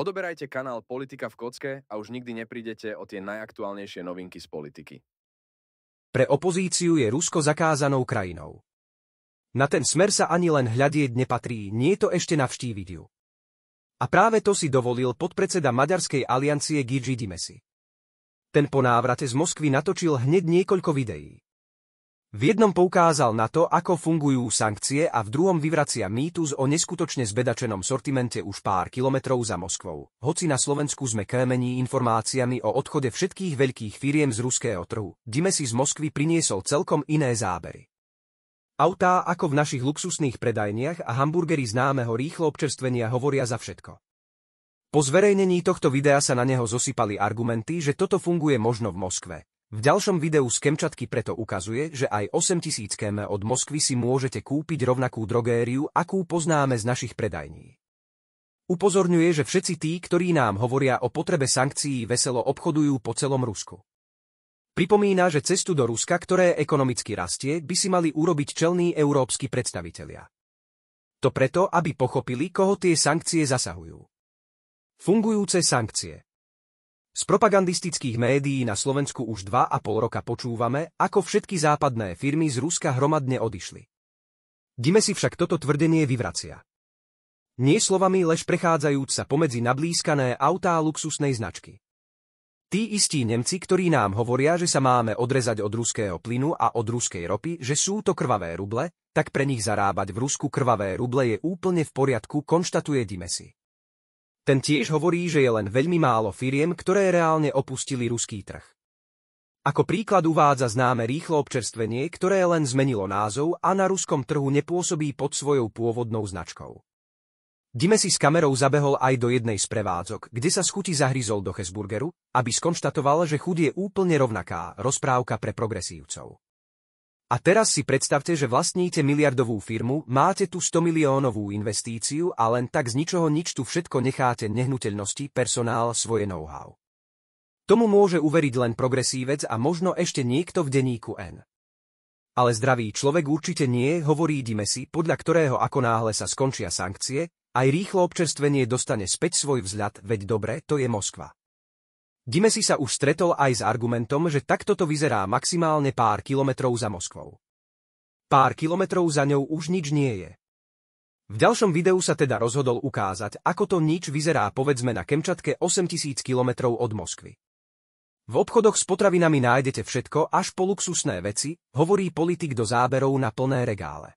Odoberajte kanál Politika v kocke a už nikdy neprídete o tie najaktuálnejšie novinky z politiky. Pre opozíciu je Rusko zakázanou krajinou. Na ten smer sa ani len hľadieť nepatrí, nie to ešte navštíviť ju. A práve to si dovolil podpredseda Maďarskej aliancie Gigi Dimesi. Ten po návrate z Moskvy natočil hneď niekoľko videí. V jednom poukázal na to, ako fungujú sankcie a v druhom vyvracia mýtus o neskutočne zbedačenom sortimente už pár kilometrov za Moskvou. Hoci na Slovensku sme klemení informáciami o odchode všetkých veľkých firiem z ruského trhu, Dime si z Moskvy priniesol celkom iné zábery. Autá ako v našich luxusných predajniach a hamburgery známeho rýchlo občerstvenia hovoria za všetko. Po zverejnení tohto videa sa na neho zosypali argumenty, že toto funguje možno v Moskve, v ďalšom videu z Kemčatky preto ukazuje, že aj 8000 km od Moskvy si môžete kúpiť rovnakú drogériu, akú poznáme z našich predajní. Upozorňuje, že všetci tí, ktorí nám hovoria o potrebe sankcií, veselo obchodujú po celom Rusku. Pripomína, že cestu do Ruska, ktoré ekonomicky rastie, by si mali urobiť čelní európsky predstavitelia. To preto, aby pochopili, koho tie sankcie zasahujú. Fungujúce sankcie z propagandistických médií na Slovensku už dva a pol roka počúvame, ako všetky západné firmy z Ruska hromadne odišli. Dime si však toto tvrdenie vyvracia. Nie slovami, lež prechádzajúc sa pomedzi nablískané autá luxusnej značky. Tí istí Nemci, ktorí nám hovoria, že sa máme odrezať od ruského plynu a od ruskej ropy, že sú to krvavé ruble, tak pre nich zarábať v Rusku krvavé ruble je úplne v poriadku, konštatuje Dimesi. Ten tiež hovorí, že je len veľmi málo firiem, ktoré reálne opustili ruský trh. Ako príklad uvádza známe rýchlo občerstvenie, ktoré len zmenilo názov a na ruskom trhu nepôsobí pod svojou pôvodnou značkou. Dime si s kamerou zabehol aj do jednej z prevádzok, kde sa schuti zahryzol do Hesburgeru, aby skonštatoval, že chud je úplne rovnaká rozprávka pre progresívcov. A teraz si predstavte, že vlastníte miliardovú firmu, máte tu 100 miliónovú investíciu a len tak z ničoho nič tu všetko necháte nehnuteľnosti, personál, svoje know-how. Tomu môže uveriť len progresívec a možno ešte niekto v denníku N. Ale zdravý človek určite nie, hovorí Dimesi, podľa ktorého ako náhle sa skončia sankcie, aj rýchlo občerstvenie dostane späť svoj vzľad, veď dobre, to je Moskva si sa už stretol aj s argumentom, že takto to vyzerá maximálne pár kilometrov za Moskvou. Pár kilometrov za ňou už nič nie je. V ďalšom videu sa teda rozhodol ukázať, ako to nič vyzerá povedzme na Kemčatke 8000 kilometrov od Moskvy. V obchodoch s potravinami nájdete všetko až po luxusné veci, hovorí politik do záberov na plné regále.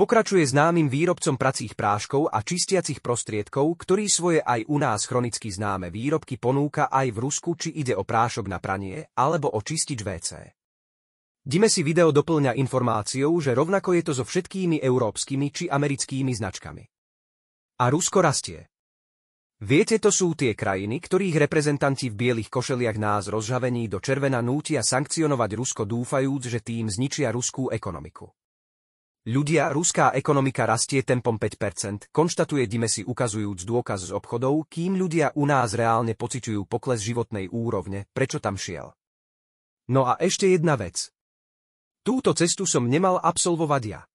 Pokračuje známym výrobcom pracích práškov a čistiacich prostriedkov, ktorý svoje aj u nás chronicky známe výrobky ponúka aj v Rusku, či ide o prášok na pranie, alebo o čistič WC. Dime si video doplňa informáciou, že rovnako je to so všetkými európskymi či americkými značkami. A Rusko rastie. Viete, to sú tie krajiny, ktorých reprezentanti v bielých košeliach nás rozžavení do červena nútia sankcionovať Rusko dúfajúc, že tým zničia ruskú ekonomiku. Ľudia, ruská ekonomika rastie tempom 5%, konštatuje Dimesi ukazujúc dôkaz z obchodov, kým ľudia u nás reálne pociťujú pokles životnej úrovne, prečo tam šiel. No a ešte jedna vec. Túto cestu som nemal absolvovať ja.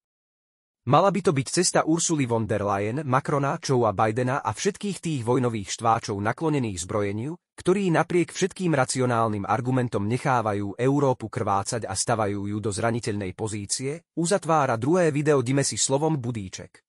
Mala by to byť cesta Ursuly von der Leyen, Macrona, Joea Bidena a všetkých tých vojnových štváčov naklonených zbrojeniu, ktorí napriek všetkým racionálnym argumentom nechávajú Európu krvácať a stavajú ju do zraniteľnej pozície, uzatvára druhé video Dime si slovom Budíček.